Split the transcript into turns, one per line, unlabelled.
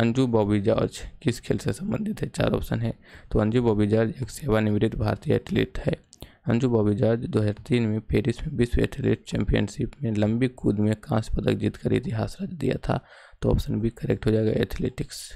Anju Bobby George किस खेल से संबंधित है चार ऑप्शन है तो अंजू बॉबी जॉर्ज एक सेवानिवृत्त भारतीय एथलीट है अंजू बॉबी जॉर्ज 2003 में पेरिस में विश्व एथलीट चैंपियनशिप में लंबी कूद में कांस्य पदक जीतकर इतिहास रच दिया था तो ऑप्शन बी करेक्ट हो
जाएगा एथलेटिक्स